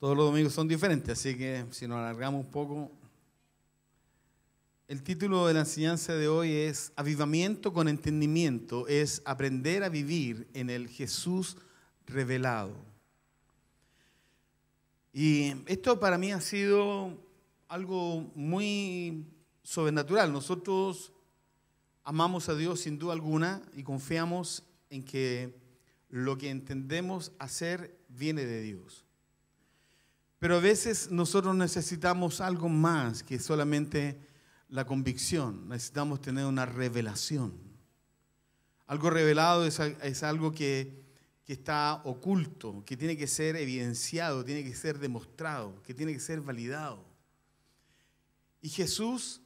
Todos los domingos son diferentes, así que si nos alargamos un poco. El título de la enseñanza de hoy es Avivamiento con entendimiento, es aprender a vivir en el Jesús revelado. Y esto para mí ha sido algo muy sobrenatural. Nosotros amamos a Dios sin duda alguna y confiamos en que lo que entendemos hacer viene de Dios. Pero a veces nosotros necesitamos algo más que solamente la convicción. Necesitamos tener una revelación. Algo revelado es, algo que, que está oculto, que tiene que ser evidenciado, tiene que ser demostrado, que tiene que ser validado. Y Jesús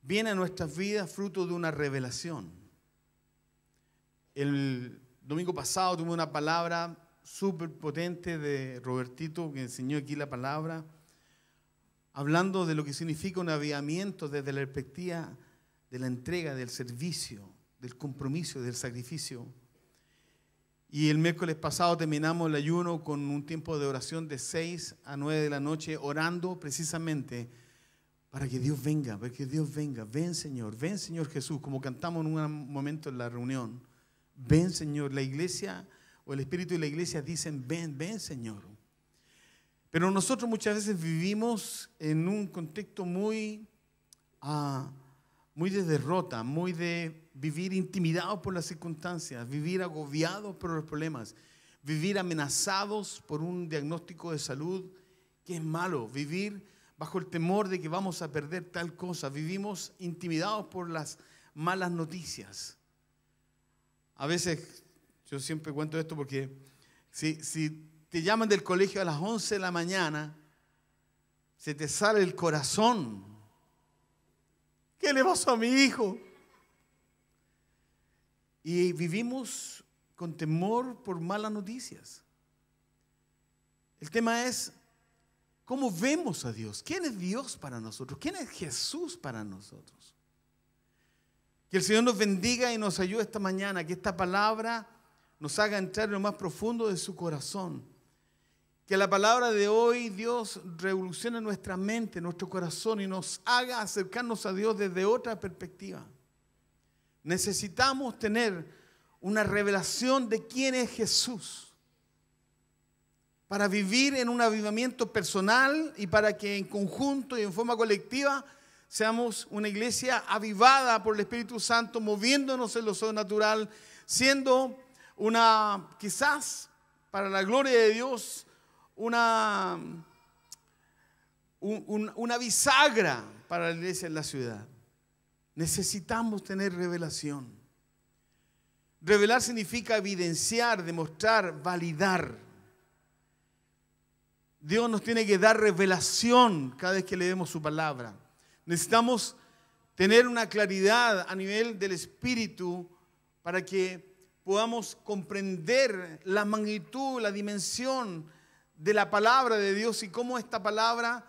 viene a nuestras vidas fruto de una revelación. El domingo pasado tuve una palabra súper potente de Robertito que enseñó aquí la palabra, hablando de lo que significa un aviamiento desde la perspectiva de la entrega, del servicio, del compromiso, del sacrificio. Y el miércoles pasado terminamos el ayuno con un tiempo de oración de 6 a 9 de la noche, orando precisamente para que Dios venga, para que Dios venga. Ven Señor, ven Señor Jesús, como cantamos en un momento en la reunión. Ven Señor, la iglesia o el Espíritu y la iglesia dicen, ven, ven Señor. Pero nosotros muchas veces vivimos en un contexto muy, ah, muy de derrota, muy de vivir intimidados por las circunstancias, vivir agobiados por los problemas, vivir amenazados por un diagnóstico de salud que es malo, vivir bajo el temor de que vamos a perder tal cosa, vivimos intimidados por las malas noticias. A veces yo siempre cuento esto porque si, te llaman del colegio a las 11 de la mañana, se te sale el corazón. ¿Qué le pasó a mi hijo? Y vivimos con temor por malas noticias. El tema es cómo vemos a Dios. ¿Quién es Dios para nosotros? ¿Quién es Jesús para nosotros? Que el Señor nos bendiga y nos ayude esta mañana, que esta palabra nos haga entrar en lo más profundo de su corazón. Que la palabra de hoy, Dios, revolucione nuestra mente, nuestro corazón y nos haga acercarnos a Dios desde otra perspectiva. Necesitamos tener una revelación de quién es Jesús para vivir en un avivamiento personal y para que en conjunto y en forma colectiva seamos una iglesia avivada por el Espíritu Santo, moviéndonos en lo sobrenatural, siendo una quizás para la gloria de Dios, una, una bisagra para la iglesia en la ciudad. Necesitamos tener revelación. Revelar significa evidenciar, demostrar, validar. Dios nos tiene que dar revelación cada vez que le demos su palabra. Necesitamos tener una claridad a nivel del espíritu para que podamos comprender la magnitud, la dimensión de la palabra de Dios y cómo esta palabra,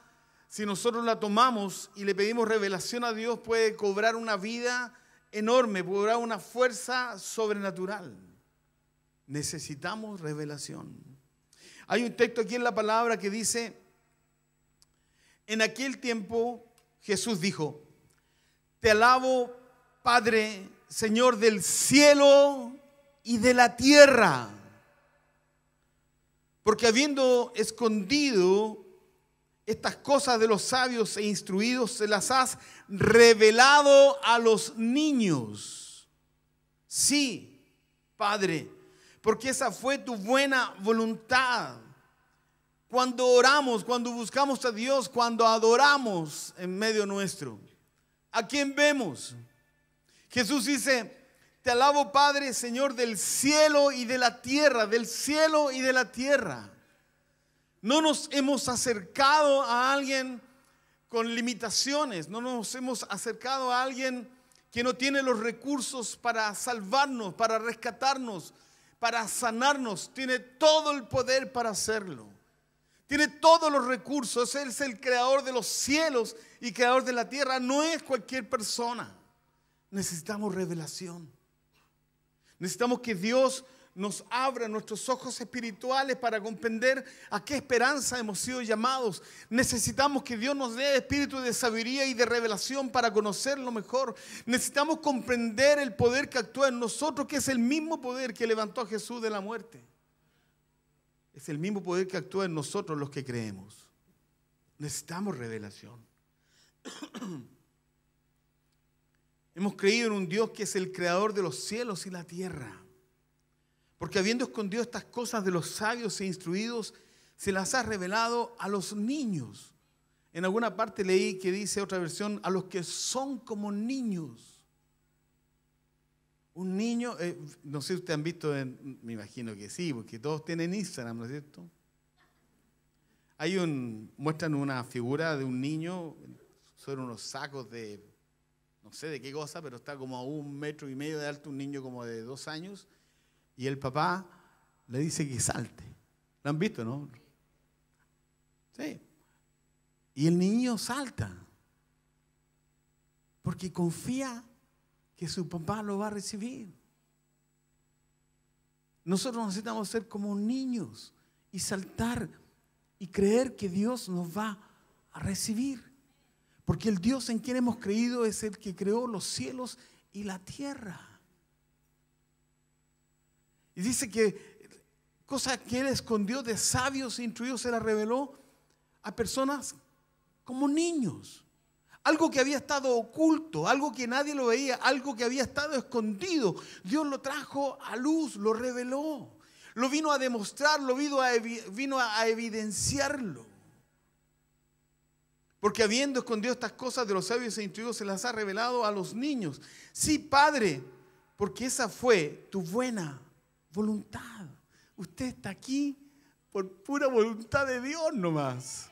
si nosotros la tomamos y le pedimos revelación a Dios, puede cobrar una vida enorme, cobrar una fuerza sobrenatural. Necesitamos revelación. Hay un texto aquí en la palabra que dice, en aquel tiempo Jesús dijo, te alabo, Padre, Señor del cielo y de la tierra. Porque habiendo escondido estas cosas de los sabios e instruidos, se las has revelado a los niños. Sí, Padre, porque esa fue tu buena voluntad. Cuando oramos, cuando buscamos a Dios, cuando adoramos en medio nuestro, ¿a quién vemos? Jesús dice, te alabo, Padre, Señor, del cielo y de la tierra, del cielo y de la tierra. No nos hemos acercado a alguien con limitaciones, no nos hemos acercado a alguien que no tiene los recursos para salvarnos, para rescatarnos, para sanarnos. Tiene todo el poder para hacerlo. Tiene todos los recursos. Él es el creador de los cielos y creador de la tierra. No es cualquier persona. Necesitamos revelación. Necesitamos que Dios nos abra nuestros ojos espirituales para comprender a qué esperanza hemos sido llamados. Necesitamos que Dios nos dé espíritu de sabiduría y de revelación para conocerlo mejor. Necesitamos comprender el poder que actúa en nosotros, que es el mismo poder que levantó a Jesús de la muerte. Es el mismo poder que actúa en nosotros los que creemos. Necesitamos revelación. Hemos creído en un Dios que es el creador de los cielos y la tierra. Porque habiendo escondido estas cosas de los sabios e instruidos, se las ha revelado a los niños. En alguna parte leí que dice otra versión, a los que son como niños. Un niño, eh, no sé si ustedes han visto, me imagino que sí, porque todos tienen Instagram, ¿no es cierto? Hay un, muestran una figura de un niño son unos sacos de sé de qué cosa, pero está como a un metro y medio de alto, un niño como de dos años, y el papá le dice que salte. ¿Lo han visto, no? Sí. Y el niño salta, porque confía que su papá lo va a recibir. Nosotros necesitamos ser como niños y saltar y creer que Dios nos va a recibir. Porque el Dios en quien hemos creído es el que creó los cielos y la tierra. Y dice que cosa que él escondió de sabios e instruidos se la reveló a personas como niños. Algo que había estado oculto, algo que nadie lo veía, algo que había estado escondido. Dios lo trajo a luz, lo reveló, lo vino a demostrar, lo vino a evidenciarlo. Porque habiendo escondido estas cosas de los sabios e instruidos, se las ha revelado a los niños. Sí, Padre, porque esa fue tu buena voluntad. Usted está aquí por pura voluntad de Dios nomás.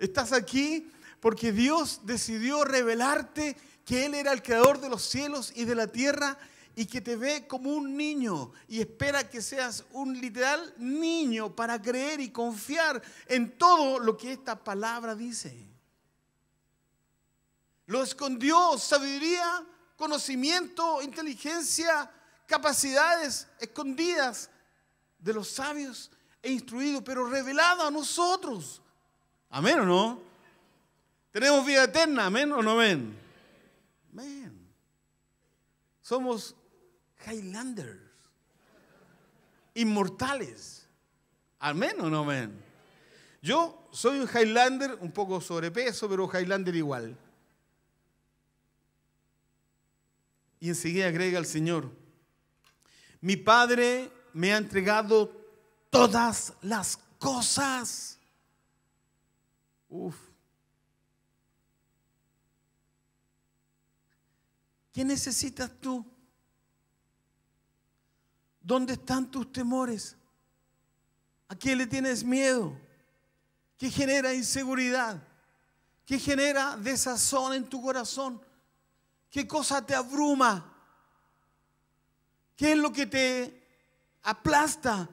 Estás aquí porque Dios decidió revelarte que Él era el creador de los cielos y de la tierra y que te ve como un niño y espera que seas un literal niño para creer y confiar en todo lo que esta palabra dice. Lo escondió sabiduría, conocimiento, inteligencia, capacidades escondidas de los sabios e instruidos, pero revelado a nosotros. Amén o no? Tenemos vida eterna, amén o no amén. Amén. Somos Highlanders. Inmortales. Amén o no amén. Yo soy un Highlander, un poco sobrepeso, pero Highlander igual. Y enseguida agrega el Señor, mi Padre me ha entregado todas las cosas. Uf. ¿Qué necesitas tú? ¿Dónde están tus temores? ¿A quién le tienes miedo? ¿Qué genera inseguridad? ¿Qué genera desazón en tu corazón? ¿Qué cosa te abruma? ¿Qué es lo que te aplasta?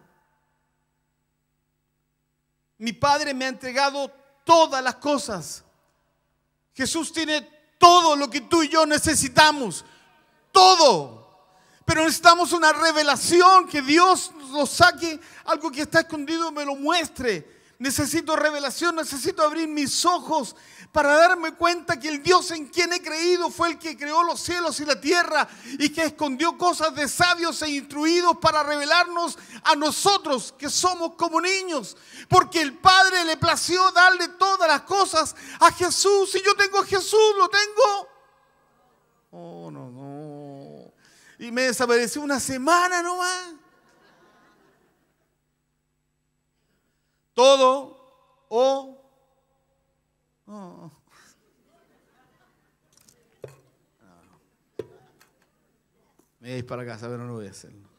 Mi Padre me ha entregado todas las cosas. Jesús tiene todo lo que tú y yo necesitamos. Todo. Pero necesitamos una revelación, que Dios nos saque, algo que está escondido me lo muestre. Necesito revelación, necesito abrir mis ojos para darme cuenta que el Dios en quien he creído fue el que creó los cielos y la tierra y que escondió cosas de sabios e instruidos para revelarnos a nosotros que somos como niños. Porque el Padre le plació darle todas las cosas a Jesús. Si yo tengo a Jesús, lo tengo. Oh, no, no y me desapareció una semana nomás. Todo o... Me voy a ir para casa, pero no voy a hacerlo.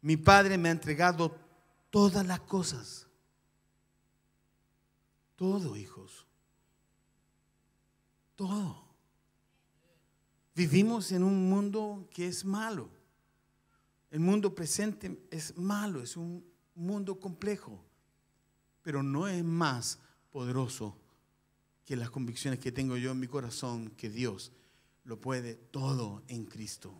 Mi padre me ha entregado todas las cosas. Todo, hijos. Todo. Vivimos en un mundo que es malo. El mundo presente es malo, es un mundo complejo, pero no es más poderoso que las convicciones que tengo yo en mi corazón, que Dios lo puede todo en Cristo.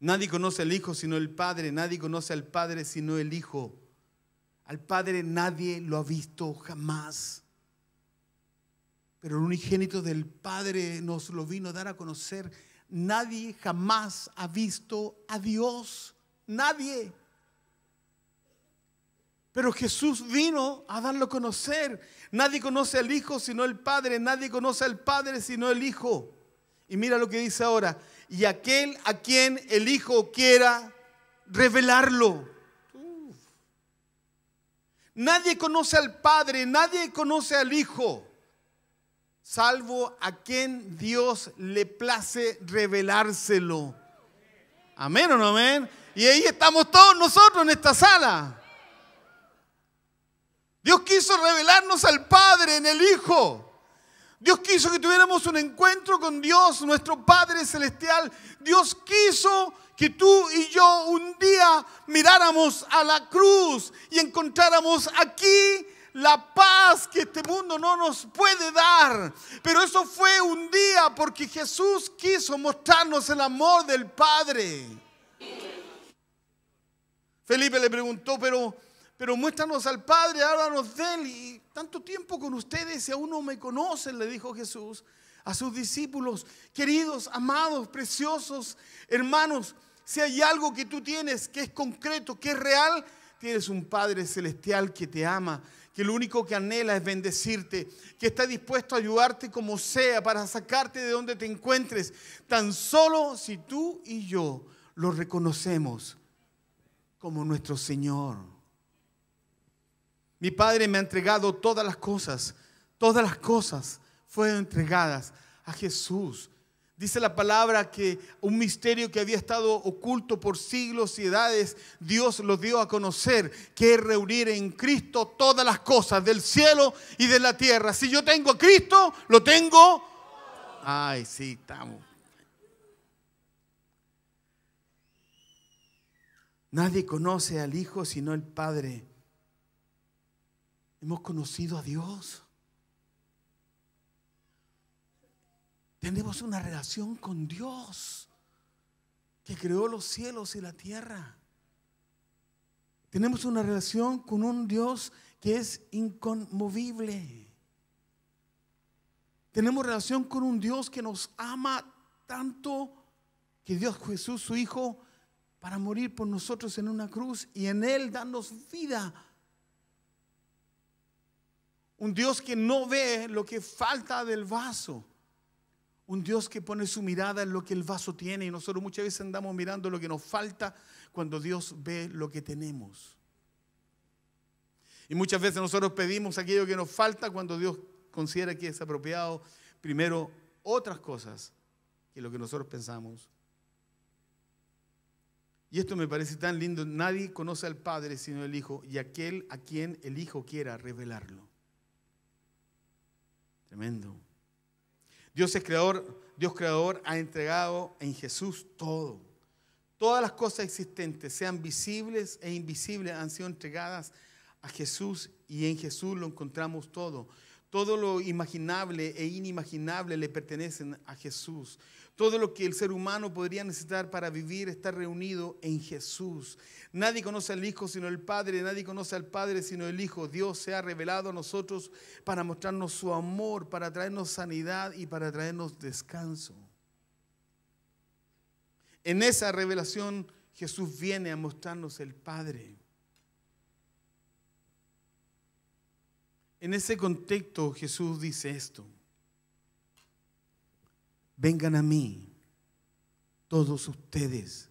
Nadie conoce al Hijo sino el Padre, nadie conoce al Padre sino el Hijo. Al Padre nadie lo ha visto jamás pero el unigénito del Padre nos lo vino a dar a conocer. Nadie jamás ha visto a Dios, nadie. Pero Jesús vino a darlo a conocer. Nadie conoce al Hijo sino el Padre, nadie conoce al Padre sino el Hijo. Y mira lo que dice ahora, y aquel a quien el Hijo quiera revelarlo. Nadie conoce al Padre, nadie conoce al Hijo salvo a quien Dios le place revelárselo. Amén o no amén. Y ahí estamos todos nosotros en esta sala. Dios quiso revelarnos al Padre en el Hijo. Dios quiso que tuviéramos un encuentro con Dios, nuestro Padre Celestial. Dios quiso que tú y yo un día miráramos a la cruz y encontráramos aquí la paz que este mundo no nos puede dar. Pero eso fue un día porque Jesús quiso mostrarnos el amor del Padre. Felipe le preguntó, pero, pero muéstranos al Padre, háblanos de Él. Y tanto tiempo con ustedes si aún no me conocen, le dijo Jesús a sus discípulos, queridos, amados, preciosos, hermanos, si hay algo que tú tienes que es concreto, que es real, tienes un Padre celestial que te ama, que lo único que anhela es bendecirte, que está dispuesto a ayudarte como sea para sacarte de donde te encuentres, tan solo si tú y yo lo reconocemos como nuestro Señor. Mi Padre me ha entregado todas las cosas, todas las cosas fueron entregadas a Jesús Dice la palabra que un misterio que había estado oculto por siglos y edades, Dios lo dio a conocer, que es reunir en Cristo todas las cosas del cielo y de la tierra. Si yo tengo a Cristo, lo tengo. Ay, sí, estamos. Nadie conoce al Hijo sino el Padre. Hemos conocido a Dios. Tenemos una relación con Dios que creó los cielos y la tierra. Tenemos una relación con un Dios que es inconmovible. Tenemos relación con un Dios que nos ama tanto que Dios Jesús, su Hijo, para morir por nosotros en una cruz y en Él darnos vida. Un Dios que no ve lo que falta del vaso, un Dios que pone su mirada en lo que el vaso tiene y nosotros muchas veces andamos mirando lo que nos falta cuando Dios ve lo que tenemos. Y muchas veces nosotros pedimos aquello que nos falta cuando Dios considera que es apropiado primero otras cosas que lo que nosotros pensamos. Y esto me parece tan lindo. Nadie conoce al Padre sino el Hijo y aquel a quien el Hijo quiera revelarlo. Tremendo. Dios es creador, Dios creador ha entregado en Jesús todo. Todas las cosas existentes, sean visibles e invisibles, han sido entregadas a Jesús y en Jesús lo encontramos todo. Todo lo imaginable e inimaginable le pertenecen a Jesús. Todo lo que el ser humano podría necesitar para vivir está reunido en Jesús. Nadie conoce al Hijo sino el Padre, nadie conoce al Padre sino el Hijo. Dios se ha revelado a nosotros para mostrarnos su amor, para traernos sanidad y para traernos descanso. En esa revelación Jesús viene a mostrarnos el Padre. En ese contexto Jesús dice esto vengan a mí todos ustedes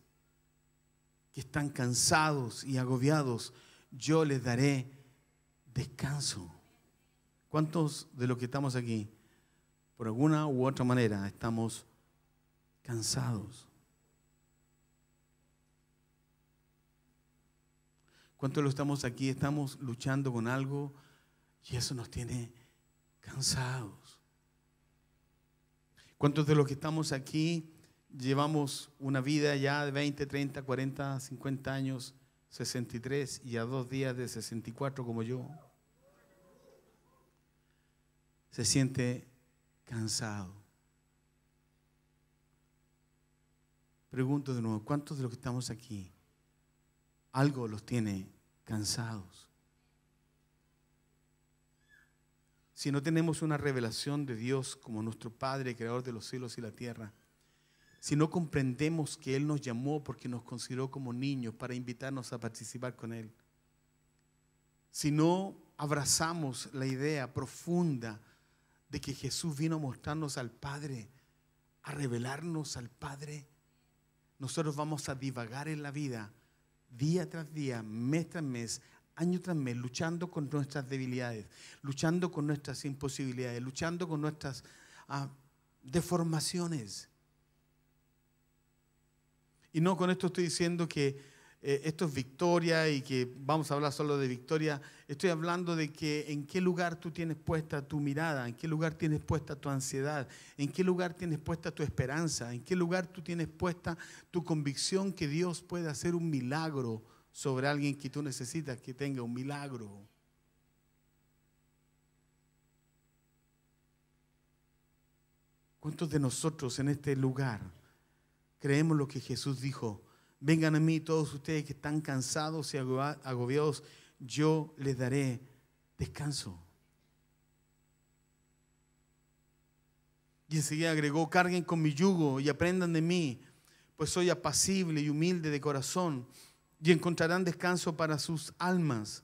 que están cansados y agobiados, yo les daré descanso. ¿Cuántos de los que estamos aquí, por alguna u otra manera, estamos cansados? ¿Cuántos de los estamos aquí, estamos luchando con algo y eso nos tiene cansados? ¿Cuántos de los que estamos aquí llevamos una vida ya de 20, 30, 40, 50 años, 63 y a dos días de 64 como yo? Se siente cansado. Pregunto de nuevo, ¿cuántos de los que estamos aquí algo los tiene cansados? si no tenemos una revelación de Dios como nuestro Padre, Creador de los cielos y la tierra, si no comprendemos que Él nos llamó porque nos consideró como niños para invitarnos a participar con Él, si no abrazamos la idea profunda de que Jesús vino a mostrarnos al Padre, a revelarnos al Padre, nosotros vamos a divagar en la vida día tras día, mes tras mes, año tras mes, luchando con nuestras debilidades, luchando con nuestras imposibilidades, luchando con nuestras ah, deformaciones. Y no con esto estoy diciendo que eh, esto es victoria y que vamos a hablar solo de victoria. Estoy hablando de que en qué lugar tú tienes puesta tu mirada, en qué lugar tienes puesta tu ansiedad, en qué lugar tienes puesta tu esperanza, en qué lugar tú tienes puesta tu convicción que Dios puede hacer un milagro sobre alguien que tú necesitas que tenga un milagro. ¿Cuántos de nosotros en este lugar creemos lo que Jesús dijo? Vengan a mí todos ustedes que están cansados y agobiados, yo les daré descanso. Y enseguida agregó, carguen con mi yugo y aprendan de mí, pues soy apacible y humilde de corazón y encontrarán descanso para sus almas,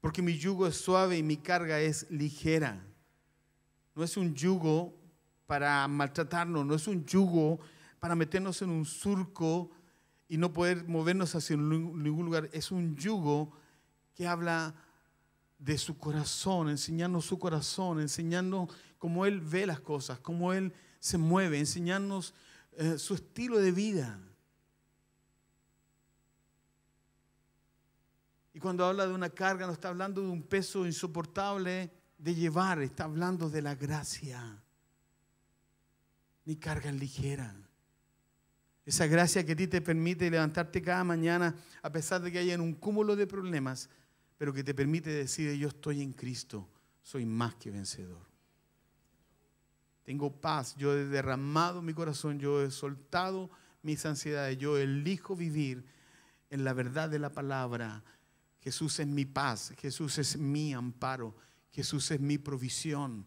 porque mi yugo es suave y mi carga es ligera. No es un yugo para maltratarnos, no es un yugo para meternos en un surco y no poder movernos hacia ningún lugar, es un yugo que habla de su corazón, enseñarnos su corazón, enseñarnos cómo Él ve las cosas, cómo Él se mueve, enseñarnos eh, su estilo de vida. Y cuando habla de una carga, no está hablando de un peso insoportable de llevar, está hablando de la gracia. Ni carga ligera. Esa gracia que a ti te permite levantarte cada mañana, a pesar de que haya un cúmulo de problemas, pero que te permite decir, yo estoy en Cristo, soy más que vencedor. Tengo paz, yo he derramado mi corazón, yo he soltado mis ansiedades, yo elijo vivir en la verdad de la palabra, Jesús es mi paz, Jesús es mi amparo, Jesús es mi provisión,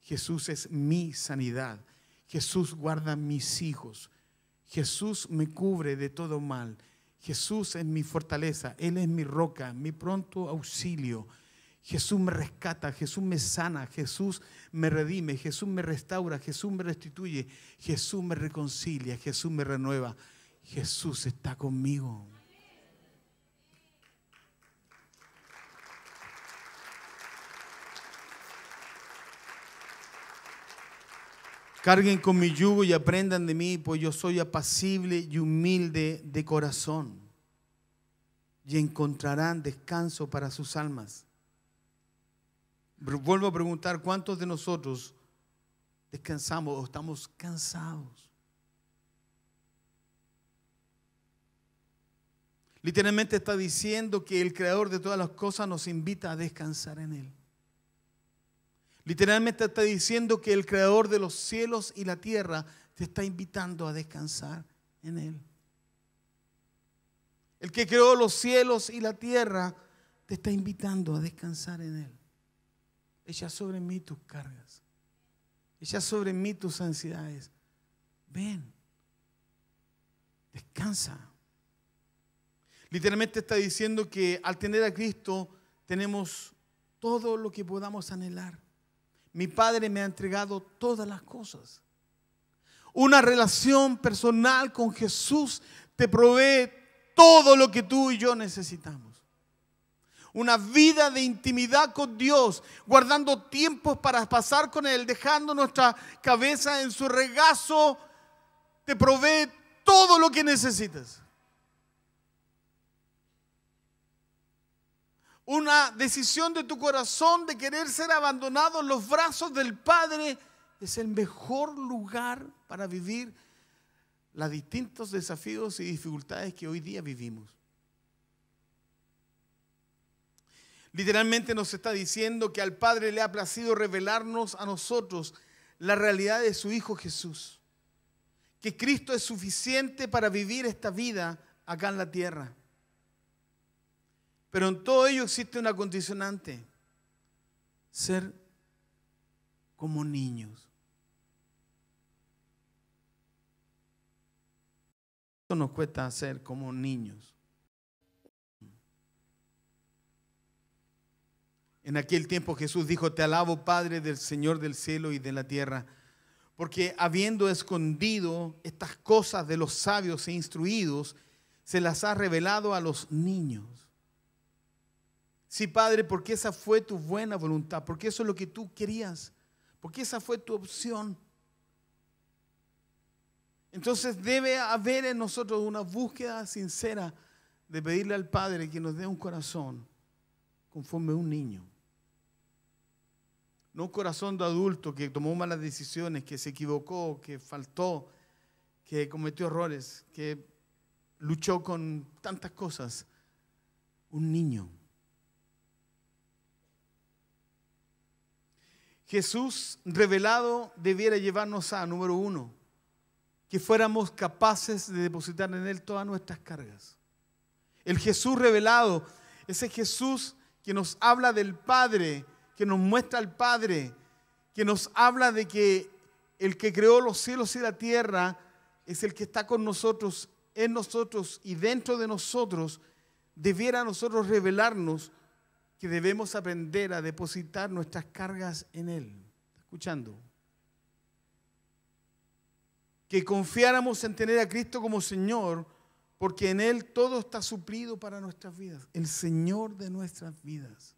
Jesús es mi sanidad, Jesús guarda mis hijos, Jesús me cubre de todo mal, Jesús es mi fortaleza, Él es mi roca, mi pronto auxilio. Jesús me rescata, Jesús me sana, Jesús me redime, Jesús me restaura, Jesús me restituye, Jesús me reconcilia, Jesús me renueva. Jesús está conmigo. Carguen con mi yugo y aprendan de mí, pues yo soy apacible y humilde de corazón. Y encontrarán descanso para sus almas. Vuelvo a preguntar, ¿cuántos de nosotros descansamos o estamos cansados? Literalmente está diciendo que el creador de todas las cosas nos invita a descansar en Él. Literalmente está diciendo que el creador de los cielos y la tierra te está invitando a descansar en él. El que creó los cielos y la tierra te está invitando a descansar en él. Echa sobre mí tus cargas. Echa sobre mí tus ansiedades. Ven. Descansa. Literalmente está diciendo que al tener a Cristo tenemos todo lo que podamos anhelar. Mi Padre me ha entregado todas las cosas. Una relación personal con Jesús te provee todo lo que tú y yo necesitamos. Una vida de intimidad con Dios, guardando tiempos para pasar con Él, dejando nuestra cabeza en su regazo, te provee todo lo que necesitas. una decisión de tu corazón de querer ser abandonado en los brazos del Padre, es el mejor lugar para vivir los distintos desafíos y dificultades que hoy día vivimos. Literalmente nos está diciendo que al Padre le ha placido revelarnos a nosotros la realidad de su Hijo Jesús, que Cristo es suficiente para vivir esta vida acá en la tierra. Pero en todo ello existe una condicionante. Ser como niños. Esto nos cuesta ser como niños. En aquel tiempo Jesús dijo, te alabo Padre del Señor del cielo y de la tierra, porque habiendo escondido estas cosas de los sabios e instruidos, se las ha revelado a los niños. Sí, Padre, porque esa fue tu buena voluntad, porque eso es lo que tú querías, porque esa fue tu opción. Entonces debe haber en nosotros una búsqueda sincera de pedirle al Padre que nos dé un corazón conforme a un niño. No un corazón de adulto que tomó malas decisiones, que se equivocó, que faltó, que cometió errores, que luchó con tantas cosas. Un niño Jesús revelado debiera llevarnos a, número uno, que fuéramos capaces de depositar en Él todas nuestras cargas. El Jesús revelado, ese Jesús que nos habla del Padre, que nos muestra al Padre, que nos habla de que el que creó los cielos y la tierra es el que está con nosotros, en nosotros y dentro de nosotros, debiera nosotros revelarnos que debemos aprender a depositar nuestras cargas en Él. escuchando? Que confiáramos en tener a Cristo como Señor, porque en Él todo está suplido para nuestras vidas, el Señor de nuestras vidas.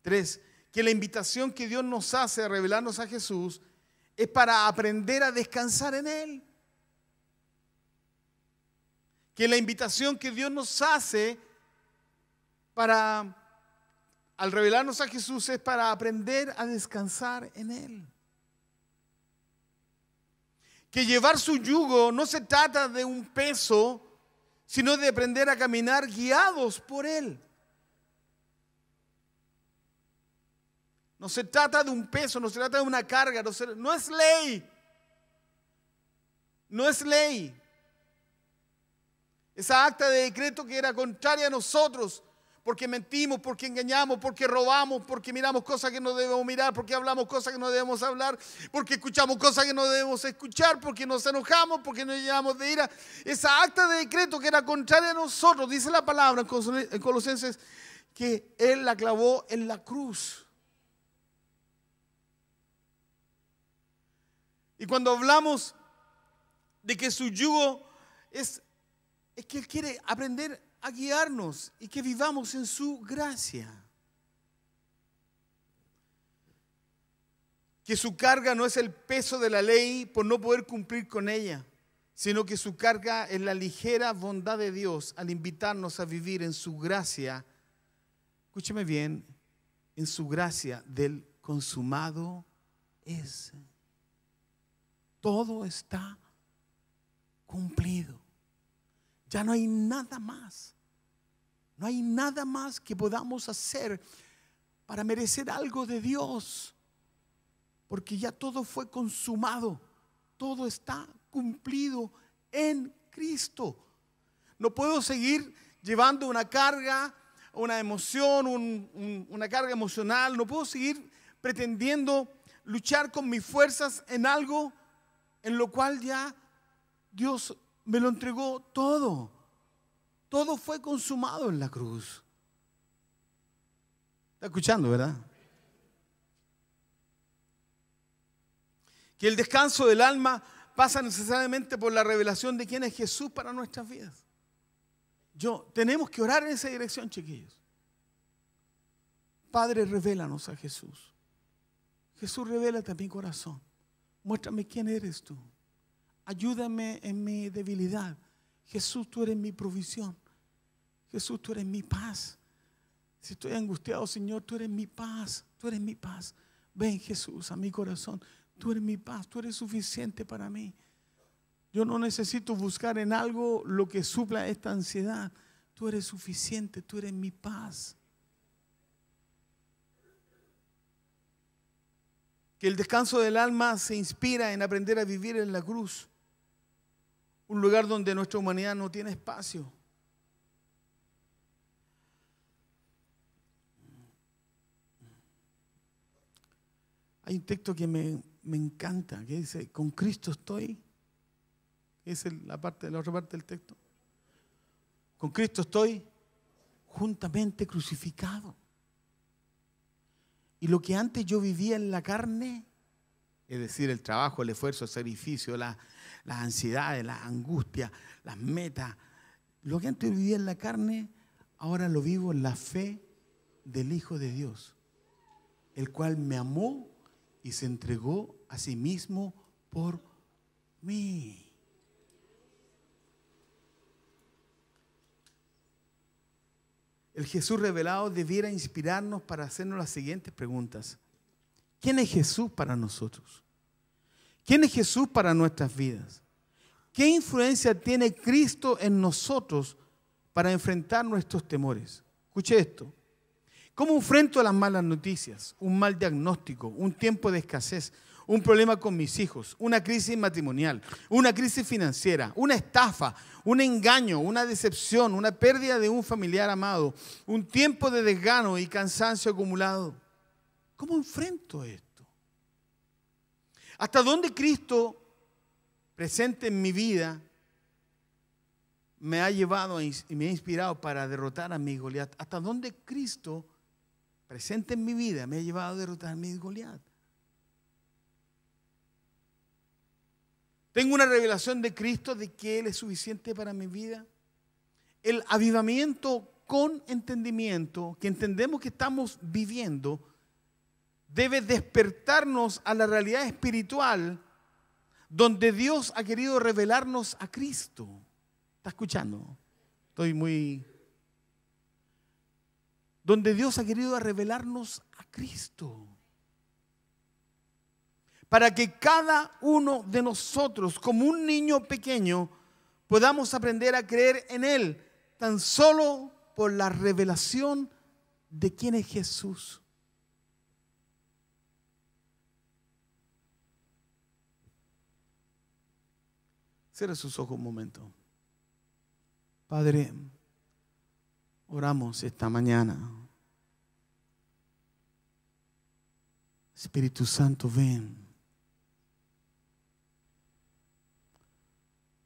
Tres, que la invitación que Dios nos hace a revelarnos a Jesús es para aprender a descansar en Él. Que la invitación que Dios nos hace para, al revelarnos a Jesús, es para aprender a descansar en Él. Que llevar su yugo no se trata de un peso, sino de aprender a caminar guiados por Él. No se trata de un peso, no se trata de una carga, no, es ley. No es ley. Esa acta de decreto que era contraria a nosotros porque mentimos, porque engañamos, porque robamos, porque miramos cosas que no debemos mirar, porque hablamos cosas que no debemos hablar, porque escuchamos cosas que no debemos escuchar, porque nos enojamos, porque nos llenamos de ira. Esa acta de decreto que era contraria a nosotros, dice la palabra en Colosenses, que Él la clavó en la cruz. Y cuando hablamos de que su yugo es, es que Él quiere aprender guiarnos y que vivamos en su gracia. Que su carga no es el peso de la ley por no poder cumplir con ella, sino que su carga es la ligera bondad de Dios al invitarnos a vivir en su gracia. Escúcheme bien, en su gracia del consumado es. Todo está cumplido. Ya no hay nada más. No hay nada más que podamos hacer para merecer algo de Dios, porque ya todo fue consumado, todo está cumplido en Cristo. No puedo seguir llevando una carga, una emoción, una carga emocional, no puedo seguir pretendiendo luchar con mis fuerzas en algo en lo cual ya Dios me lo entregó todo. Todo fue consumado en la cruz. ¿Está escuchando, verdad? Que el descanso del alma pasa necesariamente por la revelación de quién es Jesús para nuestras vidas. Yo, tenemos que orar en esa dirección, chiquillos. Padre, revélanos a Jesús. Jesús, revélate a mi corazón. Muéstrame quién eres tú. Ayúdame en mi debilidad. Jesús, tú eres mi provisión. Jesús, tú eres mi paz. Si estoy angustiado, Señor, tú eres mi paz. Tú eres mi paz. Ven, Jesús, a mi corazón. Tú eres mi paz. Tú eres suficiente para mí. Yo no necesito buscar en algo lo que supla esta ansiedad. Tú eres suficiente. Tú eres mi paz. Que el descanso del alma se inspira en aprender a vivir en la cruz un lugar donde nuestra humanidad no tiene espacio. Hay un texto que me, encanta, que dice, con Cristo estoy. Es la, parte, la otra parte del texto. Con Cristo estoy juntamente crucificado. Y lo que antes yo vivía en la carne, es decir, el trabajo, el esfuerzo, el sacrificio, la, las ansiedades, las angustias, las metas. Lo que antes vivía en la carne, ahora lo vivo en la fe del Hijo de Dios, el cual me amó y se entregó a sí mismo por mí. El Jesús revelado debiera inspirarnos para hacernos las siguientes preguntas. ¿Quién es Jesús para nosotros? ¿Quién es Jesús para nuestras vidas? ¿Qué influencia tiene Cristo en nosotros para enfrentar nuestros temores? Escuche esto. ¿Cómo enfrento las malas noticias, un mal diagnóstico, un tiempo de escasez, un problema con mis hijos, una crisis matrimonial, una crisis financiera, una estafa, un engaño, una decepción, una pérdida de un familiar amado, un tiempo de desgano y cansancio acumulado? ¿Cómo enfrento esto? ¿Hasta dónde Cristo presente en mi vida me ha llevado y me ha inspirado para derrotar a mi Goliat? ¿Hasta dónde Cristo presente en mi vida me ha llevado a derrotar a mi Goliat? Tengo una revelación de Cristo de que Él es suficiente para mi vida. El avivamiento con entendimiento que entendemos que estamos viviendo debe despertarnos a la realidad espiritual donde Dios ha querido revelarnos a Cristo. ¿Está escuchando? Estoy muy... Donde Dios ha querido revelarnos a Cristo. Para que cada uno de nosotros, como un niño pequeño, podamos aprender a creer en Él tan solo por la revelación de quién es Jesús. Cierra sus ojos un momento. Padre, oramos esta mañana. Espíritu Santo, ven.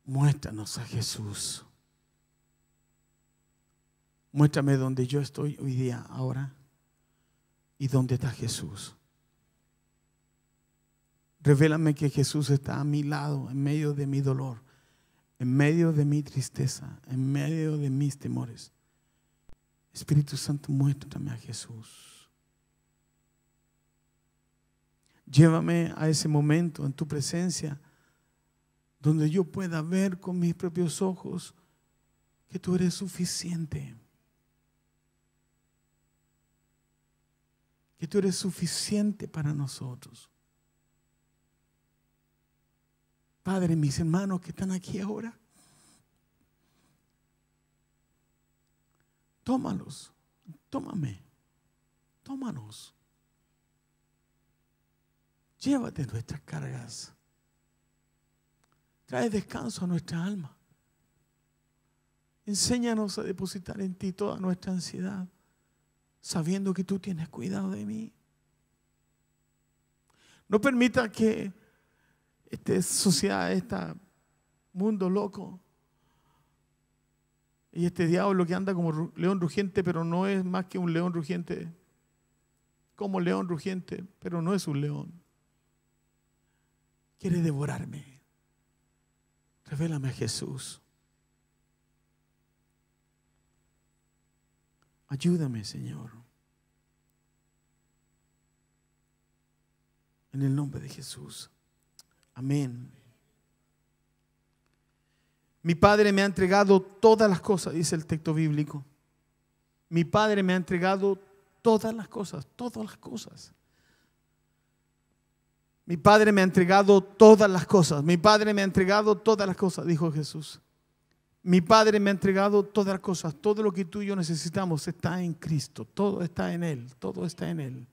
Muéstranos a Jesús. Muéstrame donde yo estoy hoy día, ahora, y dónde está Jesús. Revélame que Jesús está a mi lado en medio de mi dolor en medio de mi tristeza, en medio de mis temores. Espíritu Santo, muéstrame a Jesús. Llévame a ese momento en tu presencia donde yo pueda ver con mis propios ojos que tú eres suficiente. Que tú eres suficiente para nosotros. Padre, mis hermanos que están aquí ahora, tómalos, tómame, tómanos. Llévate nuestras cargas. Trae descanso a nuestra alma. Enséñanos a depositar en ti toda nuestra ansiedad, sabiendo que tú tienes cuidado de mí. No permita que esta sociedad, este mundo loco. Y este diablo que anda como león rugiente, pero no es más que un león rugiente. Como león rugiente, pero no es un león. Quiere devorarme. Revélame a Jesús. Ayúdame, Señor. En el nombre de Jesús. Amén. Mi Padre me ha entregado todas las cosas, dice el texto bíblico. Mi Padre me ha entregado todas las cosas, todas las cosas. Mi Padre me ha entregado todas las cosas. Mi Padre me ha entregado todas las cosas, dijo Jesús. Mi Padre me ha entregado todas las cosas. Todo lo que tú y yo necesitamos está en Cristo. Todo está en Él. Todo está en Él.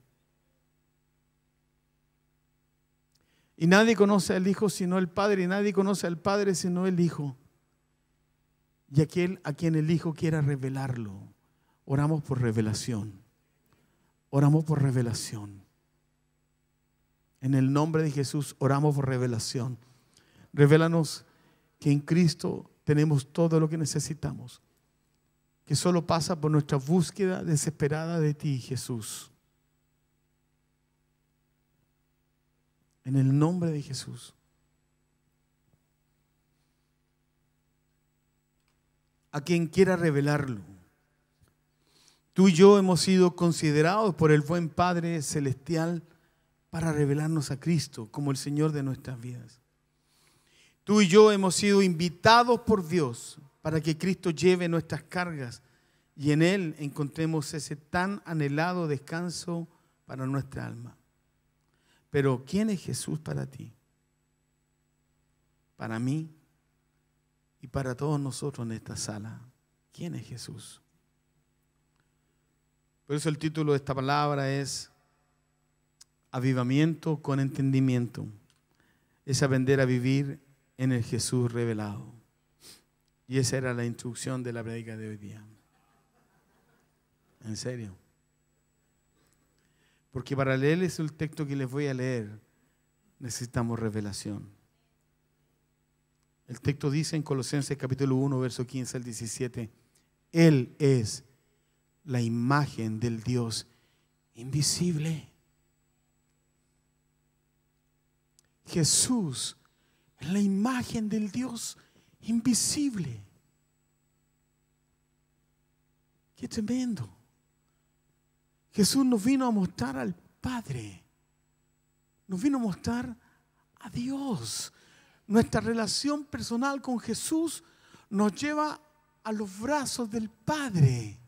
Y nadie conoce al Hijo sino el Padre, y nadie conoce al Padre sino el Hijo. Y aquel a quien el Hijo quiera revelarlo. Oramos por revelación. Oramos por revelación. En el nombre de Jesús oramos por revelación. Revélanos que en Cristo tenemos todo lo que necesitamos, que solo pasa por nuestra búsqueda desesperada de ti, Jesús. En el nombre de Jesús. A quien quiera revelarlo. Tú y yo hemos sido considerados por el buen Padre Celestial para revelarnos a Cristo como el Señor de nuestras vidas. Tú y yo hemos sido invitados por Dios para que Cristo lleve nuestras cargas y en Él encontremos ese tan anhelado descanso para nuestra alma. Pero ¿quién es Jesús para ti? Para mí y para todos nosotros en esta sala. ¿Quién es Jesús? Por eso el título de esta palabra es Avivamiento con entendimiento. Es aprender a vivir en el Jesús revelado. Y esa era la instrucción de la predica de hoy día. En serio. Porque para leerles el texto que les voy a leer necesitamos revelación. El texto dice en Colosenses capítulo 1, verso 15 al 17, Él es la imagen del Dios invisible. Jesús es la imagen del Dios invisible. Qué tremendo. Jesús nos vino a mostrar al Padre. Nos vino a mostrar a Dios. Nuestra relación personal con Jesús nos lleva a los brazos del Padre.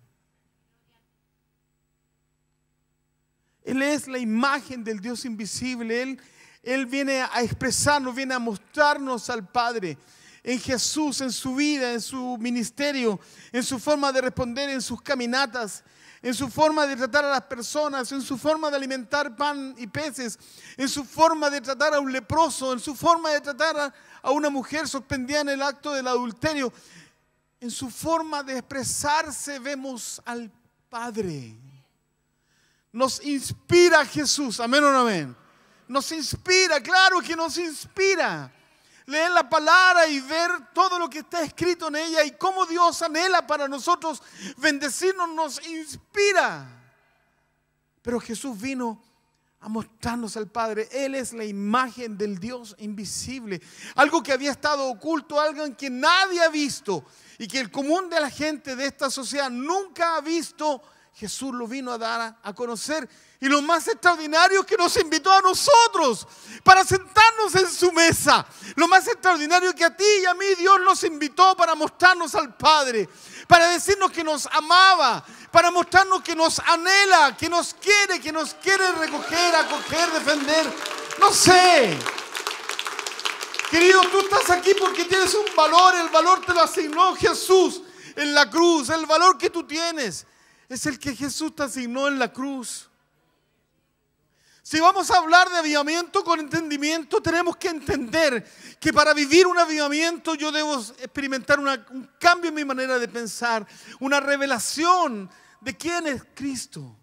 Él es la imagen del Dios invisible. Él, él viene a expresarnos, viene a mostrarnos al Padre en Jesús, en su vida, en su ministerio, en su forma de responder, en sus caminatas, en su forma de tratar a las personas, en su forma de alimentar pan y peces, en su forma de tratar a un leproso, en su forma de tratar a, una mujer sorprendida en el acto del adulterio. En su forma de expresarse vemos al Padre. Nos inspira Jesús, amén o no amén. Nos inspira, claro que nos inspira leer la palabra y ver todo lo que está escrito en ella y cómo Dios anhela para nosotros bendecirnos, nos inspira. Pero Jesús vino a mostrarnos al Padre. Él es la imagen del Dios invisible. Algo que había estado oculto, algo que nadie ha visto y que el común de la gente de esta sociedad nunca ha visto Jesús lo vino a dar a conocer. Y lo más extraordinario es que nos invitó a nosotros para sentarnos en su mesa. Lo más extraordinario es que a ti y a mí Dios nos invitó para mostrarnos al Padre, para decirnos que nos amaba, para mostrarnos que nos anhela, que nos quiere, que nos quiere recoger, acoger, defender. No sé. Querido, tú estás aquí porque tienes un valor. El valor te lo asignó Jesús en la cruz. El valor que tú tienes es el que Jesús te asignó en la cruz. Si vamos a hablar de avivamiento con entendimiento, tenemos que entender que para vivir un avivamiento yo debo experimentar un cambio en mi manera de pensar, una revelación de quién es Cristo.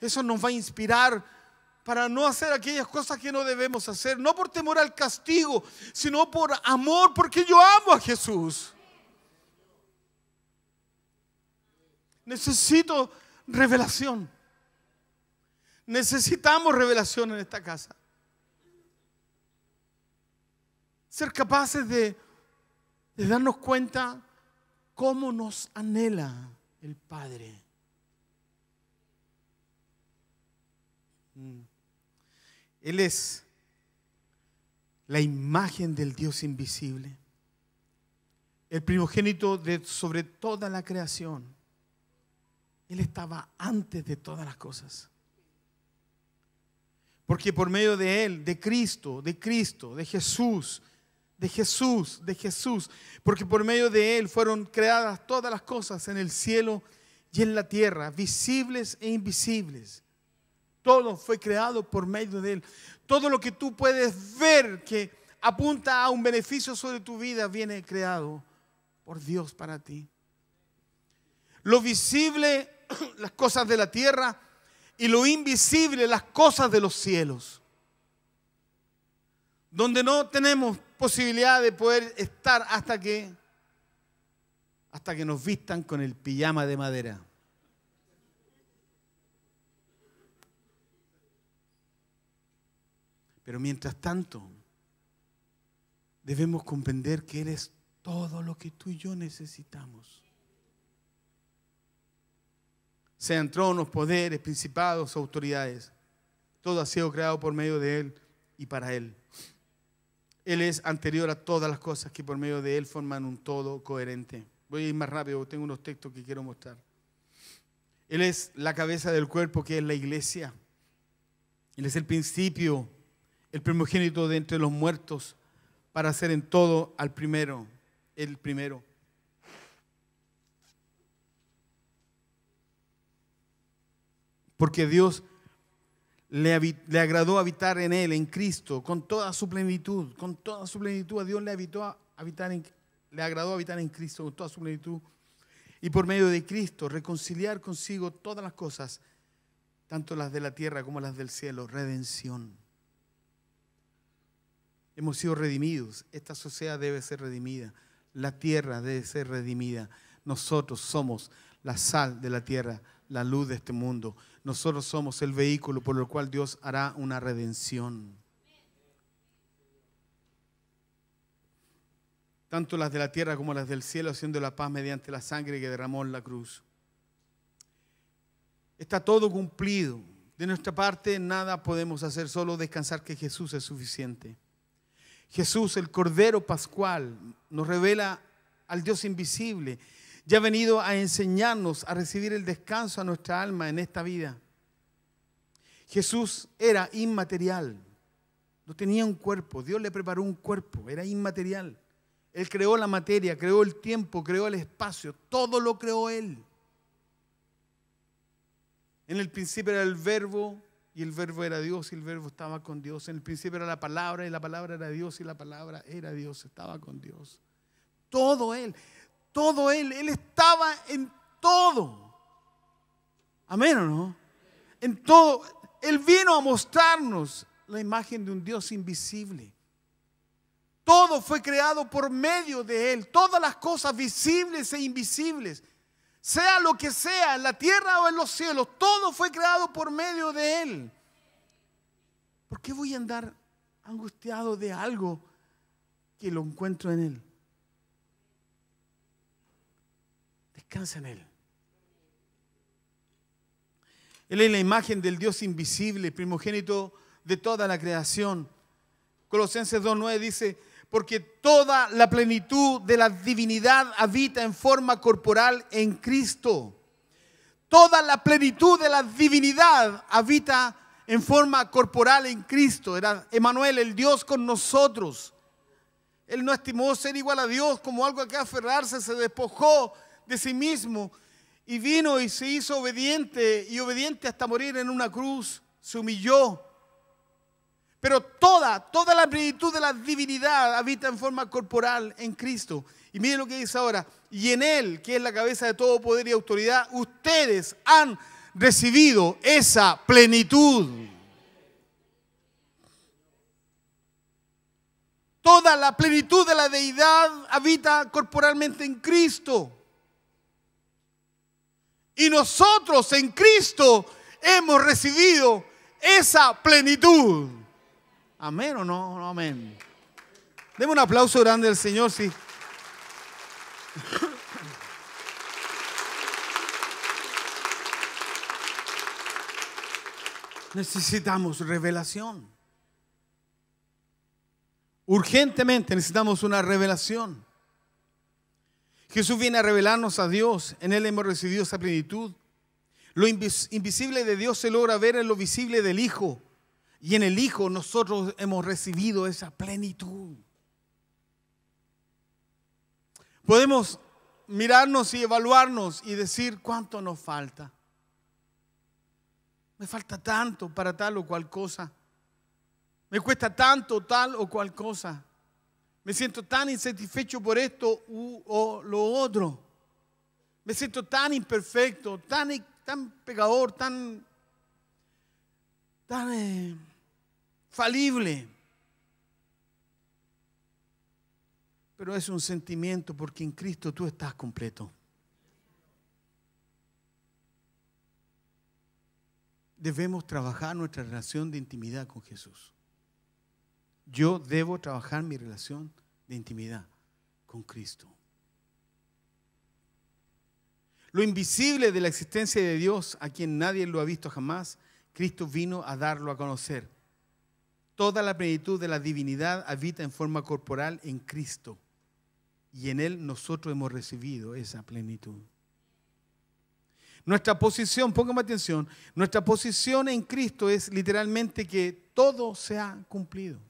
Eso nos va a inspirar para no hacer aquellas cosas que no debemos hacer, no por temor al castigo, sino por amor, porque yo amo a Jesús. Necesito revelación. Necesitamos revelación en esta casa. Ser capaces de, darnos cuenta cómo nos anhela el Padre. Mm. Él es la imagen del Dios invisible, el primogénito de sobre toda la creación. Él estaba antes de todas las cosas. Porque por medio de Él, de Cristo, de Cristo, de Jesús, de Jesús, de Jesús, porque por medio de Él fueron creadas todas las cosas en el cielo y en la tierra, visibles e invisibles. Todo fue creado por medio de Él. Todo lo que tú puedes ver que apunta a un beneficio sobre tu vida viene creado por Dios para ti. Lo visible las cosas de la tierra y lo invisible, las cosas de los cielos. Donde no tenemos posibilidad de poder estar hasta que hasta que nos vistan con el pijama de madera. Pero mientras tanto, debemos comprender que eres todo lo que tú y yo necesitamos sean tronos, poderes, principados, autoridades. Todo ha sido creado por medio de Él y para Él. Él es anterior a todas las cosas que por medio de Él forman un todo coherente. Voy a ir más rápido, tengo unos textos que quiero mostrar. Él es la cabeza del cuerpo que es la iglesia. Él es el principio, el primogénito de entre los muertos, para ser en todo al primero, el primero. porque Dios le, agradó habitar en Él, en Cristo, con toda su plenitud, con toda su plenitud. A Dios le, habitó a habitar en, le agradó habitar en Cristo con toda su plenitud. Y por medio de Cristo reconciliar consigo todas las cosas, tanto las de la tierra como las del cielo. Redención. Hemos sido redimidos. Esta sociedad debe ser redimida. La tierra debe ser redimida. Nosotros somos la sal de la tierra la luz de este mundo. Nosotros somos el vehículo por el cual Dios hará una redención. Tanto las de la tierra como las del cielo, haciendo la paz mediante la sangre que derramó en la cruz. Está todo cumplido. De nuestra parte nada podemos hacer, solo descansar que Jesús es suficiente. Jesús, el Cordero Pascual, nos revela al Dios invisible ya ha venido a enseñarnos a recibir el descanso a nuestra alma en esta vida. Jesús era inmaterial, no tenía un cuerpo, Dios le preparó un cuerpo, era inmaterial. Él creó la materia, creó el tiempo, creó el espacio, todo lo creó Él. En el principio era el verbo y el verbo era Dios y el verbo estaba con Dios. En el principio era la palabra y la palabra era Dios y la palabra era Dios, estaba con Dios. Todo Él todo Él. Él estaba en todo. Amén o no? En todo. Él vino a mostrarnos la imagen de un Dios invisible. Todo fue creado por medio de Él. Todas las cosas visibles e invisibles. Sea lo que sea, en la tierra o en los cielos, todo fue creado por medio de Él. ¿Por qué voy a andar angustiado de algo que lo encuentro en Él? en Él. Él es la imagen del Dios invisible, primogénito de toda la creación. Colosenses 2.9 dice, porque toda la plenitud de la divinidad habita en forma corporal en Cristo. Toda la plenitud de la divinidad habita en forma corporal en Cristo. Era Emanuel, el Dios con nosotros. Él no estimó ser igual a Dios como algo a que aferrarse, se despojó de sí mismo y vino y se hizo obediente y obediente hasta morir en una cruz, se humilló. Pero toda, toda la plenitud de la divinidad habita en forma corporal en Cristo. Y miren lo que dice ahora, y en Él, que es la cabeza de todo poder y autoridad, ustedes han recibido esa plenitud. Toda la plenitud de la deidad habita corporalmente en Cristo. Y nosotros en Cristo hemos recibido esa plenitud. Amén o no, amén. Deme un aplauso grande al Señor Sí. Necesitamos revelación. Urgentemente necesitamos una revelación. Jesús viene a revelarnos a Dios, en Él hemos recibido esa plenitud. Lo invisible de Dios se logra ver en lo visible del Hijo. Y en el Hijo nosotros hemos recibido esa plenitud. Podemos mirarnos y evaluarnos y decir cuánto nos falta. Me falta tanto para tal o cual cosa. Me cuesta tanto tal o cual cosa. Me siento tan insatisfecho por esto o lo otro. Me siento tan imperfecto, tan, tan pecador, tan, tan eh, falible. Pero es un sentimiento porque en Cristo tú estás completo. Debemos trabajar nuestra relación de intimidad con Jesús. Yo debo trabajar mi relación de intimidad con Cristo. Lo invisible de la existencia de Dios, a quien nadie lo ha visto jamás, Cristo vino a darlo a conocer. Toda la plenitud de la divinidad habita en forma corporal en Cristo y en Él nosotros hemos recibido esa plenitud. Nuestra posición, póngame atención, nuestra posición en Cristo es literalmente que todo se ha cumplido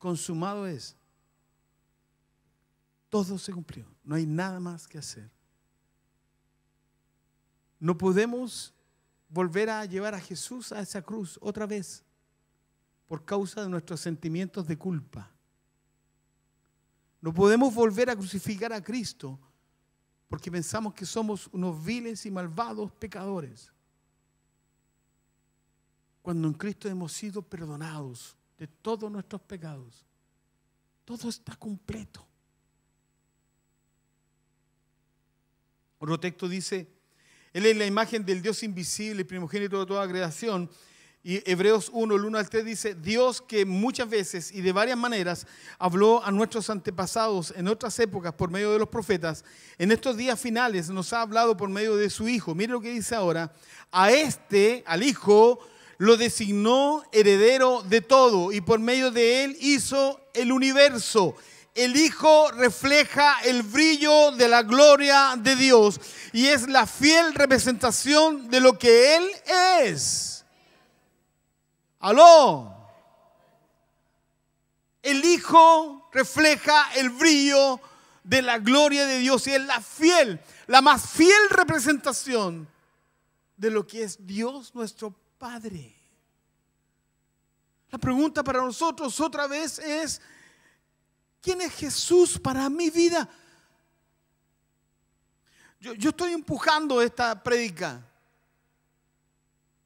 consumado es. Todo se cumplió, no hay nada más que hacer. No podemos volver a llevar a Jesús a esa cruz otra vez por causa de nuestros sentimientos de culpa. No podemos volver a crucificar a Cristo porque pensamos que somos unos viles y malvados pecadores. Cuando en Cristo hemos sido perdonados de todos nuestros pecados. Todo está completo. Otro dice, Él es la imagen del Dios invisible, primogénito de toda creación. Y Hebreos 1, el 1 al 3 dice, Dios que muchas veces y de varias maneras habló a nuestros antepasados en otras épocas por medio de los profetas, en estos días finales nos ha hablado por medio de su Hijo. Mire lo que dice ahora, a este, al Hijo, lo designó heredero de todo y por medio de él hizo el universo. El Hijo refleja el brillo de la gloria de Dios y es la fiel representación de lo que Él es. Aló. El Hijo refleja el brillo de la gloria de Dios y es la fiel, la más fiel representación de lo que es Dios nuestro Padre Padre. La pregunta para nosotros otra vez es, ¿quién es Jesús para mi vida? Yo, estoy empujando esta prédica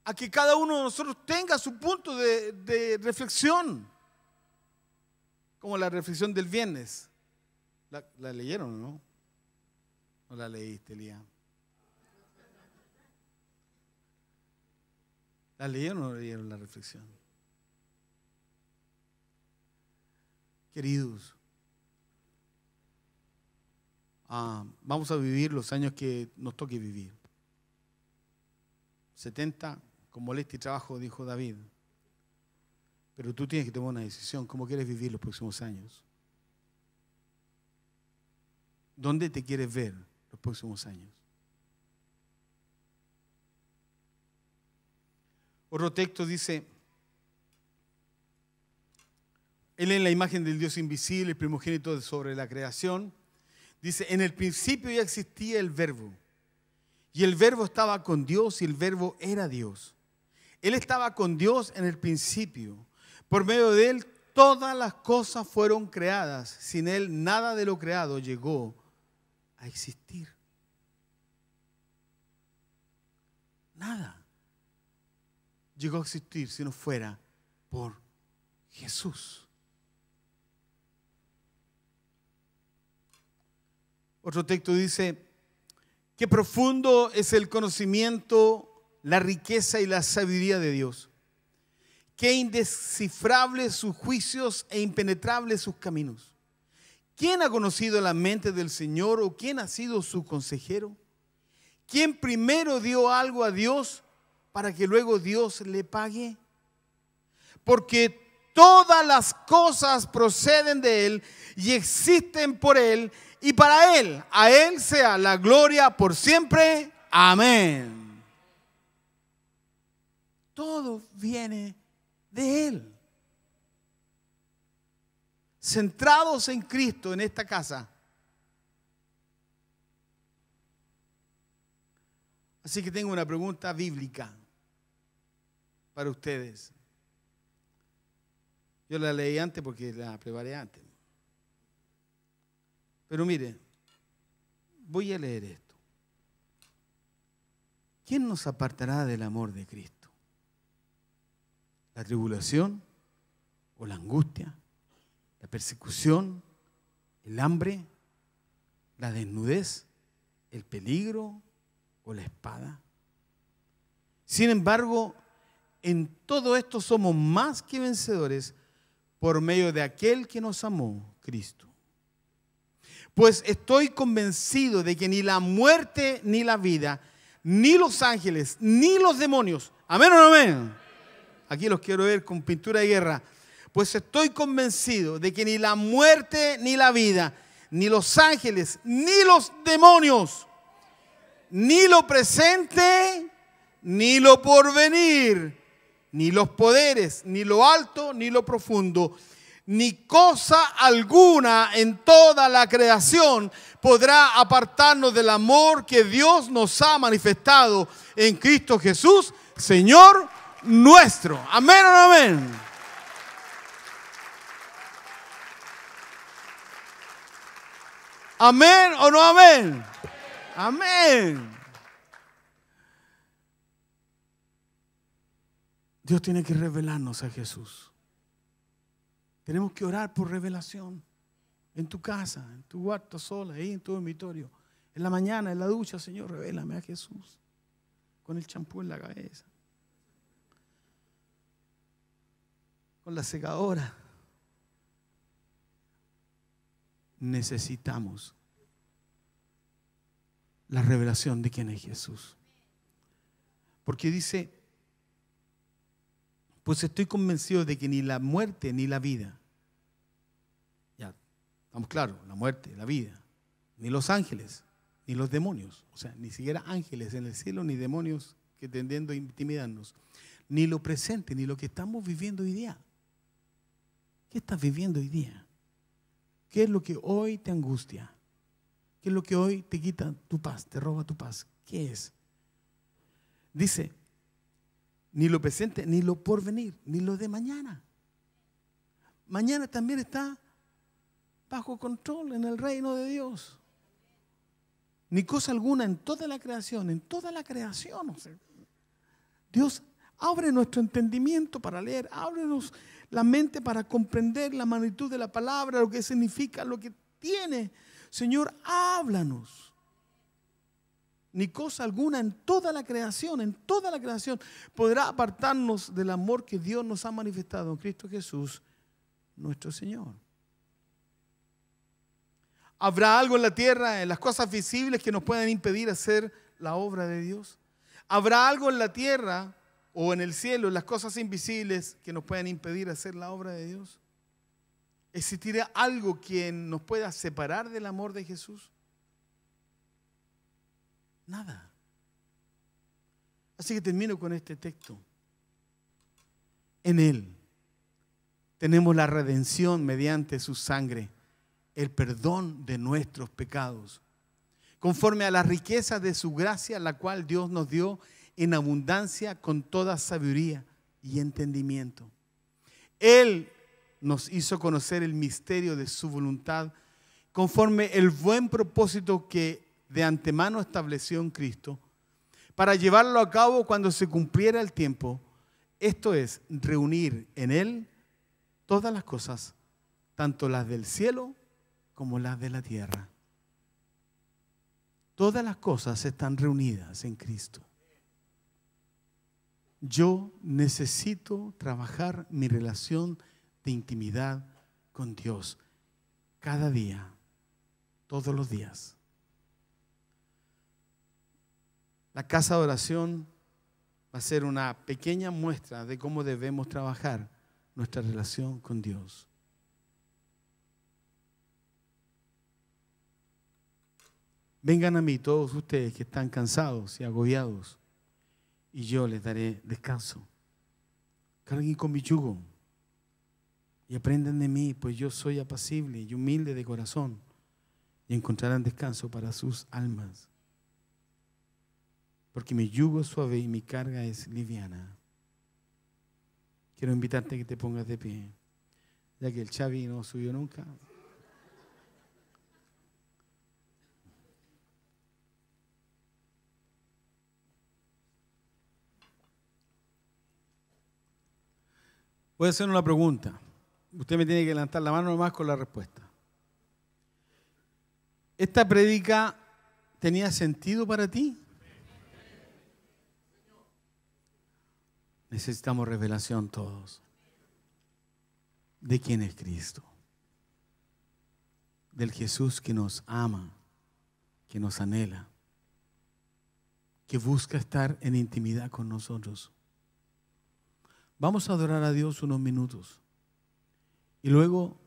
a que cada uno de nosotros tenga su punto de, reflexión, como la reflexión del viernes. La, la leyeron, ¿no? No la leíste, Lía. ¿La leyeron o no leyeron la reflexión? Queridos, ah, vamos a vivir los años que nos toque vivir. 70 con molestia y trabajo, dijo David. Pero tú tienes que tomar una decisión, cómo quieres vivir los próximos años. ¿Dónde te quieres ver los próximos años? Otro texto dice, Él en la imagen del Dios invisible, el primogénito sobre la creación. Dice, en el principio ya existía el verbo. Y el verbo estaba con Dios y el verbo era Dios. Él estaba con Dios en el principio. Por medio de Él todas las cosas fueron creadas. Sin Él nada de lo creado llegó a existir. Nada llegó a existir si no fuera por Jesús. Otro texto dice, qué profundo es el conocimiento, la riqueza y la sabiduría de Dios. Qué indescifrables sus juicios e impenetrables sus caminos. ¿Quién ha conocido la mente del Señor o quién ha sido su consejero? ¿Quién primero dio algo a Dios para que luego Dios le pague? Porque todas las cosas proceden de Él y existen por Él y para Él. A Él sea la gloria por siempre. Amén. Todo viene de Él. Centrados en Cristo en esta casa. Así que tengo una pregunta bíblica para ustedes. Yo la leí antes porque la preparé antes. Pero mire, voy a leer esto. ¿Quién nos apartará del amor de Cristo? ¿La tribulación o la angustia? ¿La persecución? ¿El hambre? ¿La desnudez? ¿El peligro o la espada? Sin embargo, en todo esto somos más que vencedores por medio de aquel que nos amó, Cristo. Pues estoy convencido de que ni la muerte ni la vida, ni los ángeles, ni los demonios, amén o no amén. Aquí los quiero ver con pintura de guerra. Pues estoy convencido de que ni la muerte ni la vida, ni los ángeles, ni los demonios, ni lo presente, ni lo porvenir ni los poderes, ni lo alto, ni lo profundo, ni cosa alguna en toda la creación podrá apartarnos del amor que Dios nos ha manifestado en Cristo Jesús, Señor nuestro. Amén o amén. Amén o no amén. Amén. Dios tiene que revelarnos a Jesús. Tenemos que orar por revelación. En tu casa, en tu cuarto sola, ahí en tu dormitorio. En la mañana, en la ducha, Señor, revélame a Jesús. Con el champú en la cabeza. Con la secadora. Necesitamos la revelación de quién es Jesús. Porque dice pues estoy convencido de que ni la muerte ni la vida, ya, estamos claros, la muerte, la vida, ni los ángeles, ni los demonios, o sea, ni siquiera ángeles en el cielo, ni demonios que tendiendo a e intimidarnos, ni lo presente, ni lo que estamos viviendo hoy día. ¿Qué estás viviendo hoy día? ¿Qué es lo que hoy te angustia? ¿Qué es lo que hoy te quita tu paz, te roba tu paz? ¿Qué es? Dice, ni lo presente, ni lo porvenir, ni lo de mañana. Mañana también está bajo control en el reino de Dios. Ni cosa alguna en toda la creación, en toda la creación. Dios abre nuestro entendimiento para leer, ábrenos la mente para comprender la magnitud de la palabra, lo que significa, lo que tiene. Señor, háblanos ni cosa alguna en toda la creación, en toda la creación, podrá apartarnos del amor que Dios nos ha manifestado en Cristo Jesús, nuestro Señor. ¿Habrá algo en la tierra, en las cosas visibles que nos puedan impedir hacer la obra de Dios? ¿Habrá algo en la tierra o en el cielo, en las cosas invisibles que nos puedan impedir hacer la obra de Dios? ¿Existirá algo que nos pueda separar del amor de Jesús? Nada. Así que termino con este texto. En Él tenemos la redención mediante su sangre, el perdón de nuestros pecados, conforme a la riqueza de su gracia, la cual Dios nos dio en abundancia con toda sabiduría y entendimiento. Él nos hizo conocer el misterio de su voluntad, conforme el buen propósito que de antemano estableció en Cristo para llevarlo a cabo cuando se cumpliera el tiempo, esto es, reunir en Él todas las cosas, tanto las del cielo como las de la tierra. Todas las cosas están reunidas en Cristo. Yo necesito trabajar mi relación de intimidad con Dios cada día, todos los días. La casa de oración va a ser una pequeña muestra de cómo debemos trabajar nuestra relación con Dios. Vengan a mí todos ustedes que están cansados y agobiados, y yo les daré descanso. Carguen con mi yugo y aprendan de mí, pues yo soy apacible y humilde de corazón, y encontrarán descanso para sus almas porque mi yugo es suave y mi carga es liviana. Quiero invitarte a que te pongas de pie, ya que el Chavi no subió nunca. Voy a hacer una pregunta. Usted me tiene que levantar la mano nomás con la respuesta. ¿Esta predica tenía sentido para ti? Necesitamos revelación todos de quién es Cristo, del Jesús que nos ama, que nos anhela, que busca estar en intimidad con nosotros. Vamos a adorar a Dios unos minutos y luego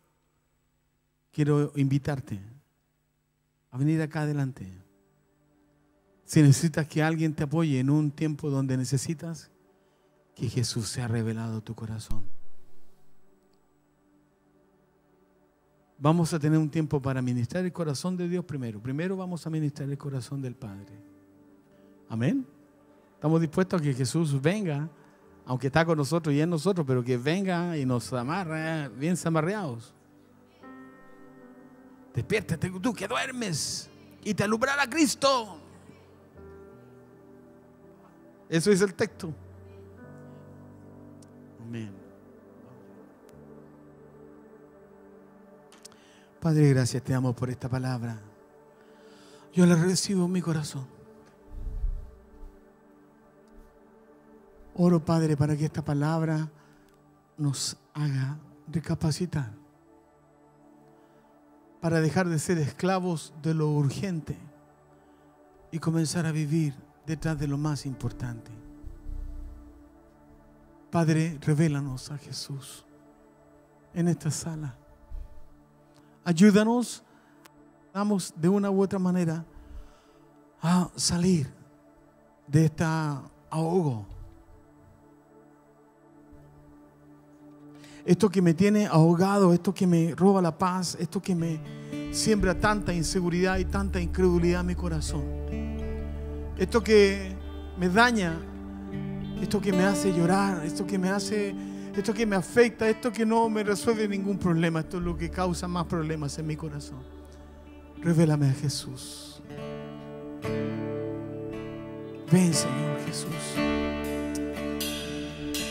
quiero invitarte a venir acá adelante. Si necesitas que alguien te apoye en un tiempo donde necesitas, que Jesús se ha revelado tu corazón. Vamos a tener un tiempo para ministrar el corazón de Dios primero. Primero vamos a ministrar el corazón del Padre. Amén. Estamos dispuestos a que Jesús venga, aunque está con nosotros y en nosotros, pero que venga y nos amarra bien zamarreados. Despiértate tú que duermes y te alumbrará Cristo. Eso es el texto. Amén. Padre, gracias te amo por esta palabra. Yo la recibo en mi corazón. Oro, Padre, para que esta palabra nos haga recapacitar, para dejar de ser esclavos de lo urgente y comenzar a vivir detrás de lo más importante. Padre, revélanos a Jesús en esta sala. Ayúdanos, vamos de una u otra manera a salir de este ahogo. Esto que me tiene ahogado, esto que me roba la paz, esto que me siembra tanta inseguridad y tanta incredulidad en mi corazón. Esto que me daña esto que me hace llorar, esto que me hace, esto que me afecta, esto que no me resuelve ningún problema, esto es lo que causa más problemas en mi corazón. Revélame a Jesús. Ven, Señor Jesús.